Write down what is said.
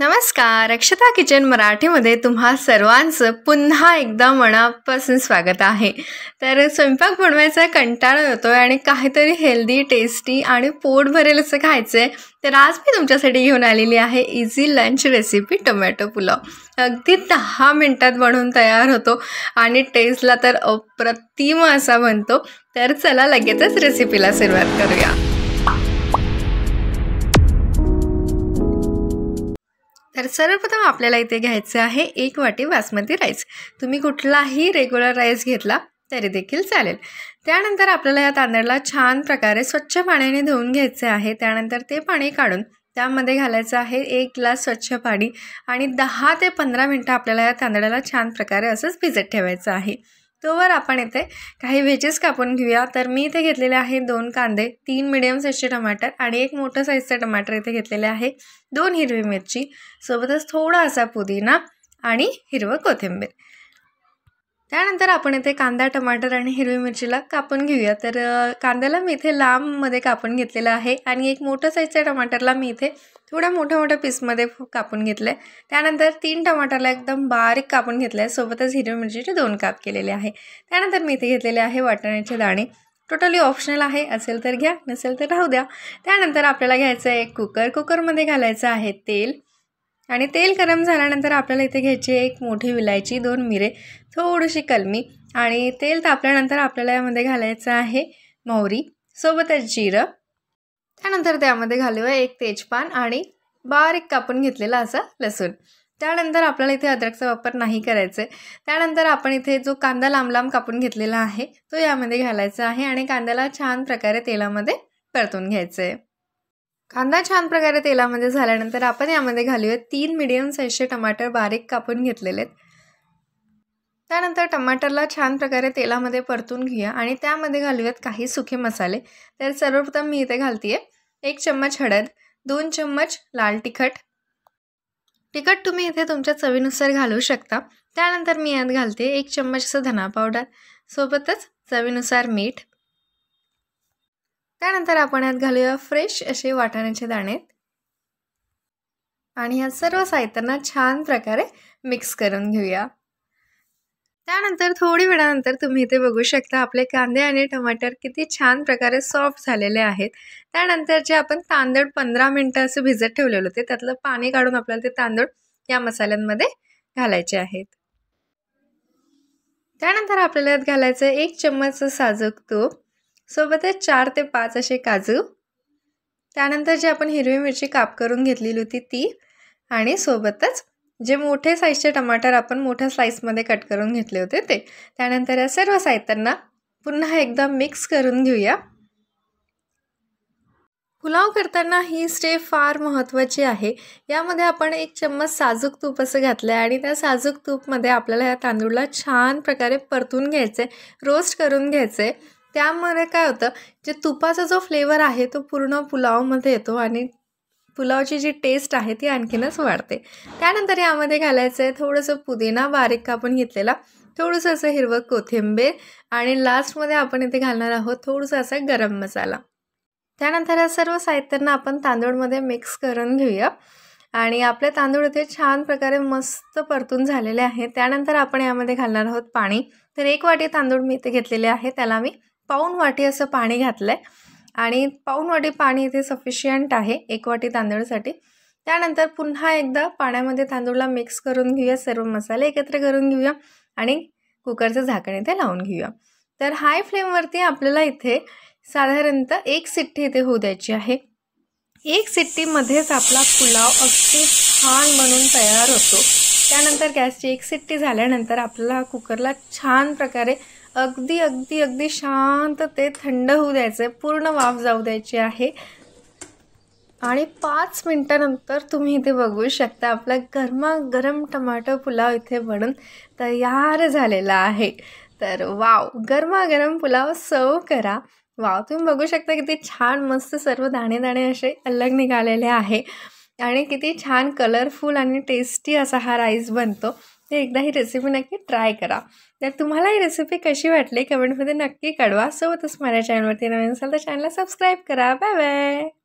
नमस्कार रक्षता किचन मराठीमध्ये तुम्हा सर्वांचं पुन्हा एकदा मनापासून स्वागत आहे तर स्वयंपाक बनवायचा कंटाळा येतो आहे आणि काहीतरी हेल्दी टेस्टी आणि पोट भरेल असं खायचं आहे तर आज मी तुमच्यासाठी घेऊन आलेली आहे easy lunch recipe tomato pulao अगदी दहा मिनटात बनवून तयार होतो आणि टेस्टला तर अप्रतिम असा बनतो तर चला लगेचच रेसिपीला सुरुवात करूया तर सर्वप्रथम आपल्याला इथे घ्यायचं आहे एक वाटी बासमती राईस तुम्ही कुठलाही रेग्युलर राईस घेतला तरी देखील चालेल त्यानंतर आपल्याला या तांदळाला छान प्रकारे स्वच्छ पाण्याने धुवून घ्यायचे आहे त्यानंतर ते पाणी काढून त्यामध्ये घालायचं आहे एक ग्लास स्वच्छ पाणी आणि दहा ते पंधरा मिनटं आपल्याला या तांदळाला छान प्रकारे असंच भिजत ठेवायचं आहे तोवर आपण येथे काही व्हेजेस कापून घेऊया तर मी इथे घेतलेले आहे दोन कांदे तीन मिडियम साईजचे टमाटर आणि एक मोठं साईजचं टमाटर इथे घेतलेले आहे दोन हिरवी मिरची सोबतच थोडा असा पुदिना आणि हिरवं कोथिंबीर त्यानंतर आपण इथे कांदा टमाटर आणि हिरवी मिरचीला कापून घेऊया तर कांद्याला मी इथे लांबमध्ये कापून घेतलेलं आहे आणि एक मोठं साईजच्या टमाटरला मी इथे थोड्या मोठ्या मोठ्या पीसमध्ये कापून घेतलं आहे त्यानंतर तीन टमाटाला एकदम बारीक कापून घेतलं आहे सोबतच हिरवी मिरचीचे दोन काप केलेले आहे त्यानंतर मी इथे घेतलेले आहे वाटाण्याचे दाणे टोटली ऑप्शनल आहे असेल तर घ्या नसेल तर राहू द्या त्यानंतर आपल्याला घ्यायचं आहे एक कुकर कुकरमध्ये घालायचं आहे तेल आणि तेल गरम झाल्यानंतर आपल्याला इथे घ्यायची आहे एक मोठी विलायची दोन मिरे थोडीशी कलमी आणि तेल तापल्यानंतर आपल्याला यामध्ये घालायचं आहे मोहरी सोबतच जिरं त्यानंतर त्यामध्ये घालूया एक तेजपान आणि बारीक कापून घेतलेला असा लसूण त्यानंतर आपल्याला इथे अद्रकचा वापर नाही करायचा आहे त्यानंतर आपण इथे जो कांदा लांब लांब कापून घेतलेला आहे तो यामध्ये घालायचा आहे आणि कांद्याला छान प्रकारे तेलामध्ये परतून घ्यायचं आहे कांदा छान प्रकारे तेलामध्ये झाल्यानंतर आपण यामध्ये घालूया तीन मिडियम साईजचे टमाटर बारीक कापून घेतलेले आहेत त्यानंतर टमाटरला छान प्रकारे तेलामध्ये परतून घेऊया आणि त्यामध्ये घालूयात काही सुके मसाले तर सर्वप्रथम मी इथे घालते आहे एक चम्मच हळद दोन चम्मच लाल तिखट तिखट तुम्ही इथे तुमच्या चवीनुसार घालू शकता त्यानंतर मी यात घालते एक चम्मच असं धना पावडर सोबतच चवीनुसार मीठ त्यानंतर आपण यात घालूया फ्रेश असे वाटाण्याचे दाणे आणि या सर्व साहित्यांना छान प्रकारे मिक्स करून घेऊया त्यानंतर थोडी वेळानंतर तुम्ही इथे बघू शकता आपले कांदे आणि टमाटर किती छान प्रकारे सॉफ्ट झालेले आहेत त्यानंतर जे आपण तांदूळ पंधरा मिनटं असं भिजत ठेवलेलं होते त्यातलं पाणी काढून आपल्याला ते तांदूळ या मसाल्यांमध्ये घालायचे आहेत त्यानंतर आपल्याला यात घालायचं एक चम्मच साजूक तूप सोबतच चार ते पाच असे काजू त्यानंतर जे आपण हिरवी मिरची काप करून घेतलेली होती ती आणि सोबतच जे मोठे साईजचे टमाटर आपण मोठ्या स्लाईसमध्ये कट करून घेतले होते ते त्यानंतर या सर्व साहित्यांना पुन्हा एकदा मिक्स करून घेऊया पुलाव करताना ही स्टेप फार महत्त्वाची आहे यामध्ये आपण एक चम्मच साजूक तूप असं घातलं आहे आणि त्या साजूक तूपमध्ये आपल्याला या तांदूळला छान प्रकारे परतून घ्यायचं आहे रोस्ट करून घ्यायचं आहे त्यामुळे काय होतं जे तुपाचा जो फ्लेवर आहे तो पूर्ण पुलावमध्ये येतो आणि पुलावची जी टेस्ट आहे ती आणखीनच वाढते त्यानंतर यामध्ये घालायचं आहे थोडंसं पुदिना बारीक कापून घेतलेला थोडंसं असं हिरवं कोथिंबीर आणि लास्टमध्ये आपण इथे घालणार आहोत थोडंसं असा गरम मसाला त्यानंतर या सर्व साहित्यांना आपण तांदूळमध्ये मिक्स करून घेऊया आणि आपले तांदूळ इथे छान प्रकारे मस्त परतून झालेले आहे त्यानंतर आपण यामध्ये घालणार आहोत पाणी तर एक वाटी तांदूळ मी इथे घेतलेले आहे त्याला मी पाऊन वाटी असं पाणी घातलं आहे आणि पाऊण वाटी पाणी इथे सफिशियंट आहे एक वाटी तांदूळसाठी त्यानंतर पुन्हा एकदा पाण्यामध्ये तांदूळला मिक्स करून घेऊया सर्व मसाले एकत्र करून घेऊया आणि कुकरचं झाकण इथे लावून घेऊया तर हाय फ्लेमवरती आपल्याला इथे साधारणतः एक सिट्टी इथे होऊ द्यायची आहे एक सिट्टीमध्येच आपला पुलाव अगदी छान बनून तयार होतो त्यानंतर गॅसची एक सिट्टी झाल्यानंतर आपल्याला कुकरला छान प्रकारे अगदी अगदी अगदी शांत ते थंड होऊ द्यायचं आहे पूर्ण वाफ जाऊ द्यायची आहे आणि पाच मिनटानंतर तुम्ही इथे बघू शकता आपला गरमागरम टमाटो पुलाव इथे बनून तयार झालेला आहे तर वाव गरमागरम पुलाव सर्व करा वाव तुम्ही बघू शकता किती छान मस्त सर्व दाणे दाणे असे अलग निघालेले आहे आणि किती छान कलरफुल आणि टेस्टी असा हा राईस बनतो ते एकदा ही रेसिपी नक्की ट्राय करा तर तुम्हाला ही रेसिपी कशी वाटली कमेंटमध्ये नक्की कळवा सोबतच माझ्या चॅनलवरती नवीन असाल तर चॅनलला सबस्क्राईब करा बाय बाय